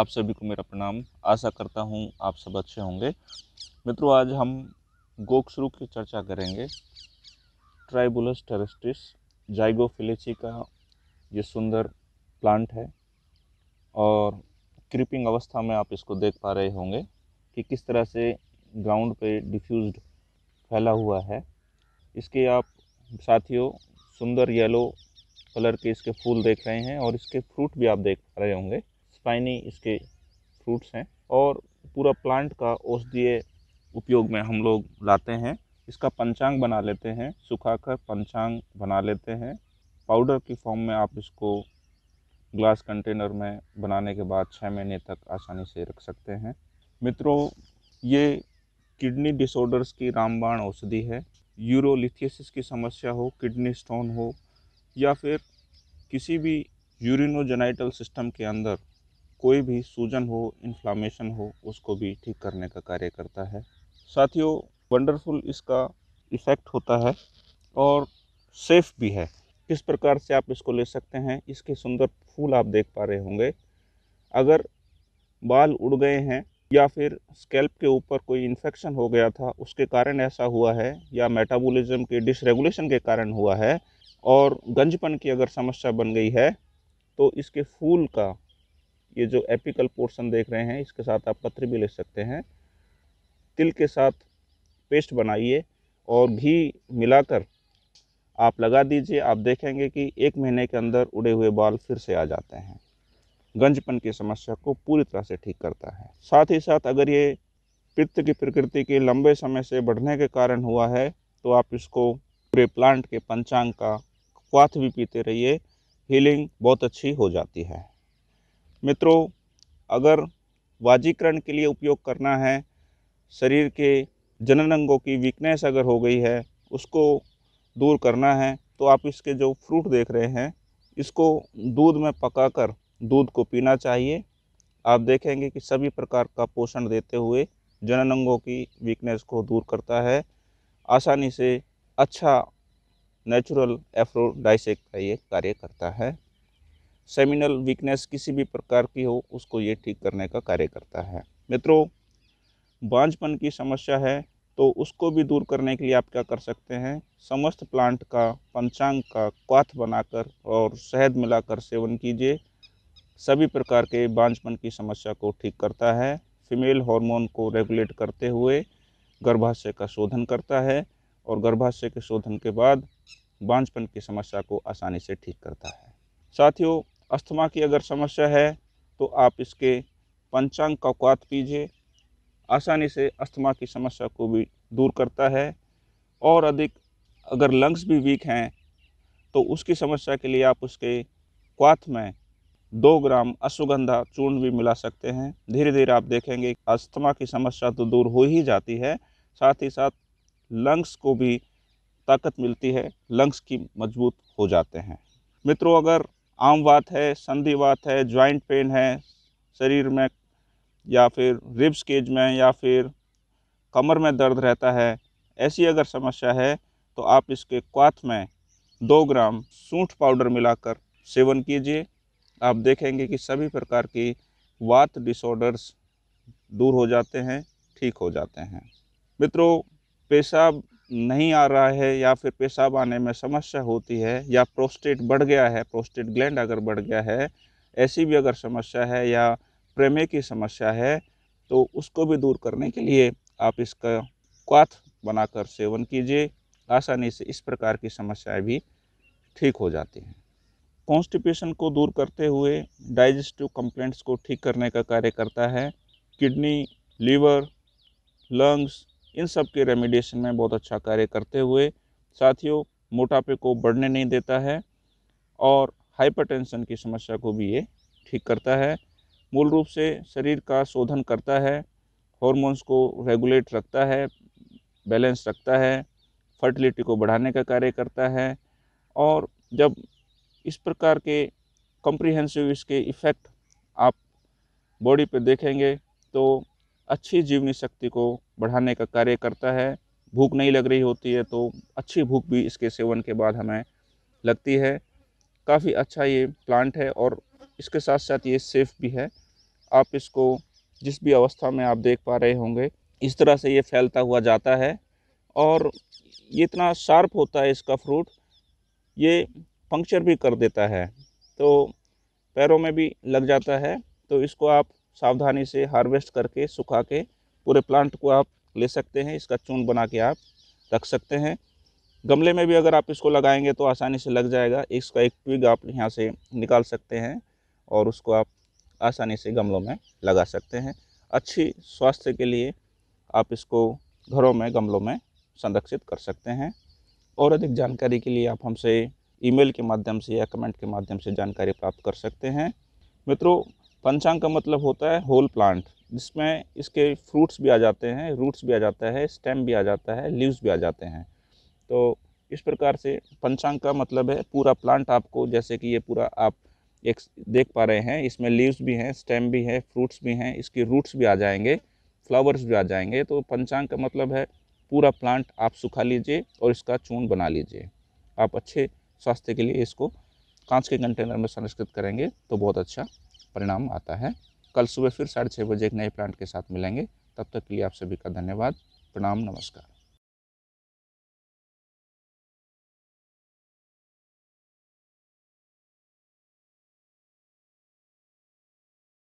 आप सभी को मेरा प्रणाम आशा करता हूँ आप सब अच्छे होंगे मित्रों आज हम गोक्सरू की चर्चा करेंगे ट्राइबुलस टेरेस्टिस जाइगोफिलेची का ये सुंदर प्लांट है और क्रिपिंग अवस्था में आप इसको देख पा रहे होंगे कि किस तरह से ग्राउंड पे डिफ्यूज्ड फैला हुआ है इसके आप साथियों सुंदर येलो कलर के इसके फूल देख रहे हैं और इसके फ्रूट भी आप देख पा रहे होंगे स्पाइनी इसके फ्रूट्स हैं और पूरा प्लांट का औषधीय उपयोग में हम लोग लाते हैं इसका पंचांग बना लेते हैं सुखाकर पंचांग बना लेते हैं पाउडर की फॉर्म में आप इसको ग्लास कंटेनर में बनाने के बाद छः महीने तक आसानी से रख सकते हैं मित्रों ये किडनी डिसऑर्डर्स की रामबाण औषधि है यूरोलिथियसिस की समस्या हो किडनी स्टोन हो या फिर किसी भी यूरिनोजेनाइटल सिस्टम के अंदर कोई भी सूजन हो इन्फ्लामेशन हो उसको भी ठीक करने का कार्य करता है साथियों वंडरफुल इसका इफ़ेक्ट होता है और सेफ़ भी है किस प्रकार से आप इसको ले सकते हैं इसके सुंदर फूल आप देख पा रहे होंगे अगर बाल उड़ गए हैं या फिर स्कैल्प के ऊपर कोई इन्फेक्शन हो गया था उसके कारण ऐसा हुआ है या मेटाबॉलिज्म के डिसरेगुलेशन के कारण हुआ है और गंजपन की अगर समस्या बन गई है तो इसके फूल का ये जो एपिकल पोर्शन देख रहे हैं इसके साथ आप पत्र भी ले सकते हैं तिल के साथ पेस्ट बनाइए और घी मिलाकर आप लगा दीजिए आप देखेंगे कि एक महीने के अंदर उड़े हुए बाल फिर से आ जाते हैं गंजपन की समस्या को पूरी तरह से ठीक करता है साथ ही साथ अगर ये पित्त की प्रकृति के लंबे समय से बढ़ने के कारण हुआ है तो आप इसको पूरे प्लांट के पंचांग का क्वाथ भी पीते रहिए हीलिंग बहुत अच्छी हो जाती है मित्रों अगर वाजीकरण के लिए उपयोग करना है शरीर के जनन अंगों की वीकनेस अगर हो गई है उसको दूर करना है तो आप इसके जो फ्रूट देख रहे हैं इसको दूध में पकाकर दूध को पीना चाहिए आप देखेंगे कि सभी प्रकार का पोषण देते हुए जनन अंगों की वीकनेस को दूर करता है आसानी से अच्छा नेचुरल एफ्रोडाइसेक का ये कार्य करता है सेमिनल वीकनेस किसी भी प्रकार की हो उसको ये ठीक करने का कार्य करता है मित्रों बांझपन की समस्या है तो उसको भी दूर करने के लिए आप क्या कर सकते हैं समस्त प्लांट का पंचांग का क्वाथ बनाकर और शहद मिलाकर सेवन कीजिए सभी प्रकार के बांझपन की समस्या को ठीक करता है फीमेल हार्मोन को रेगुलेट करते हुए गर्भाशय का शोधन करता है और गर्भाशय के शोधन के बाद बांझपन की समस्या को आसानी से ठीक करता है साथियों अस्थमा की अगर समस्या है तो आप इसके पंचांग का क्वात पीजिए आसानी से अस्थमा की समस्या को भी दूर करता है और अधिक अगर लंग्स भी वीक हैं तो उसकी समस्या के लिए आप उसके क्वाथ में दो ग्राम अश्वगंधा चूर्ण भी मिला सकते हैं धीरे धीरे आप देखेंगे अस्थमा की समस्या तो दूर हो ही जाती है साथ ही साथ लंग्स को भी ताकत मिलती है लंग्स की मजबूत हो जाते हैं मित्रों अगर आम बात है संधिवात है जॉइंट पेन है शरीर में या फिर रिब्स केज में या फिर कमर में दर्द रहता है ऐसी अगर समस्या है तो आप इसके क्वाथ में दो ग्राम सूंठ पाउडर मिलाकर सेवन कीजिए आप देखेंगे कि सभी प्रकार की वात डिसऑर्डर्स दूर हो जाते हैं ठीक हो जाते हैं मित्रों पेशाब नहीं आ रहा है या फिर पेशाब आने में समस्या होती है या प्रोस्टेट बढ़ गया है प्रोस्टेट ग्लैंड अगर बढ़ गया है ऐसी भी अगर समस्या है या प्रेमे की समस्या है तो उसको भी दूर करने के लिए आप इसका क्वाथ बनाकर सेवन कीजिए आसानी से इस प्रकार की समस्याएं भी ठीक हो जाती हैं कॉन्स्टिपेशन को दूर करते हुए डाइजेस्टिव कंप्लेंट्स को ठीक करने का कार्य करता है किडनी लीवर लंग्स इन सब के रेमिडेशन में बहुत अच्छा कार्य करते हुए साथियों मोटापे को बढ़ने नहीं देता है और हाइपरटेंशन की समस्या को भी ये ठीक करता है मूल रूप से शरीर का शोधन करता है हॉर्मोन्स को रेगुलेट रखता है बैलेंस रखता है फर्टिलिटी को बढ़ाने का कार्य करता है और जब इस प्रकार के कॉम्प्रिहेंसिव इसके इफ़ेक्ट आप बॉडी पे देखेंगे तो अच्छी जीवनी शक्ति को बढ़ाने का कार्य करता है भूख नहीं लग रही होती है तो अच्छी भूख भी इसके सेवन के बाद हमें लगती है काफ़ी अच्छा ये प्लांट है और इसके साथ साथ ये सेफ़ भी है आप इसको जिस भी अवस्था में आप देख पा रहे होंगे इस तरह से ये फैलता हुआ जाता है और ये इतना शार्प होता है इसका फ्रूट ये पंक्चर भी कर देता है तो पैरों में भी लग जाता है तो इसको आप सावधानी से हार्वेस्ट करके सुखा के पूरे प्लांट को आप ले सकते हैं इसका चून बना के आप रख सकते हैं गमले में भी अगर आप इसको लगाएंगे तो आसानी से लग जाएगा इसका एक ट्विग आप यहाँ से निकाल सकते हैं और उसको आप आसानी से गमलों में लगा सकते हैं अच्छी स्वास्थ्य के लिए आप इसको घरों में गमलों में संरक्षित कर सकते हैं और अधिक जानकारी के लिए आप हमसे ईमेल के माध्यम से या कमेंट के माध्यम से जानकारी प्राप्त कर सकते हैं मित्रों पंचांग का मतलब होता है होल प्लांट जिसमें इसके फ्रूट्स भी आ जाते हैं रूट्स भी आ जाता है स्टेम भी आ जाता है लीव्स भी आ जाते हैं तो इस प्रकार से पंचांग का मतलब है पूरा प्लांट आपको जैसे कि ये पूरा आप एक देख पा रहे हैं इसमें लीव्स भी हैं स्टेम भी है फ्रूट्स भी हैं इसके रूट्स भी आ जाएंगे फ्लावर्स भी आ जाएंगे तो पंचांग का मतलब है पूरा प्लांट आप सुखा लीजिए और इसका चून बना लीजिए आप अच्छे स्वास्थ्य के लिए इसको कांच के कंटेनर में संरक्षित करेंगे तो बहुत अच्छा परिणाम आता है कल सुबह फिर साढ़े छः बजे एक नए प्लांट के साथ मिलेंगे तब तक के लिए आप सभी का धन्यवाद प्रणाम नमस्कार